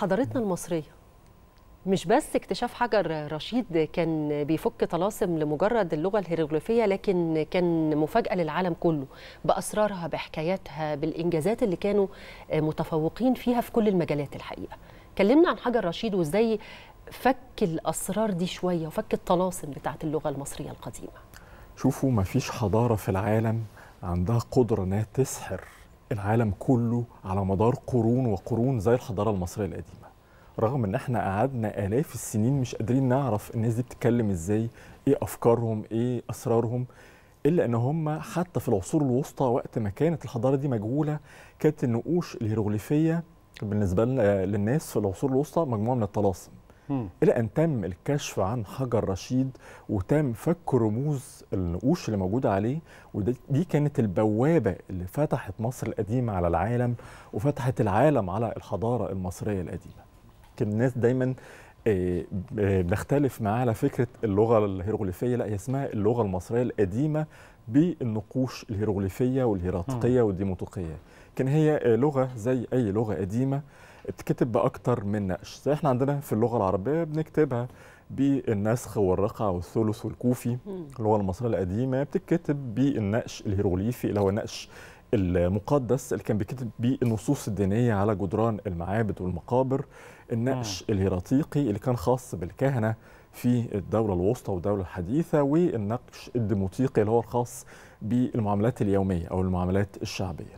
حضارتنا المصريه مش بس اكتشاف حجر رشيد كان بيفك طلاسم لمجرد اللغه الهيروغليفيه لكن كان مفاجاه للعالم كله باسرارها بحكاياتها بالانجازات اللي كانوا متفوقين فيها في كل المجالات الحقيقه كلمنا عن حجر رشيد وازاي فك الاسرار دي شويه وفك الطلاسم بتاعه اللغه المصريه القديمه شوفوا ما فيش حضاره في العالم عندها قدره انها تسحر العالم كله على مدار قرون وقرون زي الحضاره المصريه القديمه رغم ان احنا قعدنا الاف السنين مش قادرين نعرف الناس دي بتتكلم ازاي ايه افكارهم ايه اسرارهم الا ان هم حتى في العصور الوسطى وقت ما كانت الحضاره دي مجهوله كانت النقوش الهيروغليفيه بالنسبه للناس في العصور الوسطى مجموعه من الطلاسم الى ان تم الكشف عن حجر رشيد وتم فك رموز النقوش اللي موجوده عليه ودي كانت البوابه اللي فتحت مصر القديمه على العالم وفتحت العالم على الحضاره المصريه القديمه كان الناس دايما آه، آه، بنختلف معاه على فكره اللغه الهيروغليفيه لا هي اسمها اللغه المصريه القديمه بالنقوش الهيروغليفيه والهيراتقيه والديموتقيه كان هي آه، لغه زي اي لغه قديمه بتتكتب باكثر من نقش زي احنا عندنا في اللغه العربيه بنكتبها بالنسخ والرقع والثلث والكوفي اللغه المصريه القديمه بتتكتب بالنقش الهيروغليفي اللي هو النقش المقدس اللي كان بيكتب بيه النصوص الدينيه على جدران المعابد والمقابر النقش آه. الهيراطيقي اللي كان خاص بالكهنه في الدوله الوسطى والدوله الحديثه والنقش الديموتيقي اللي هو الخاص بالمعاملات اليوميه او المعاملات الشعبيه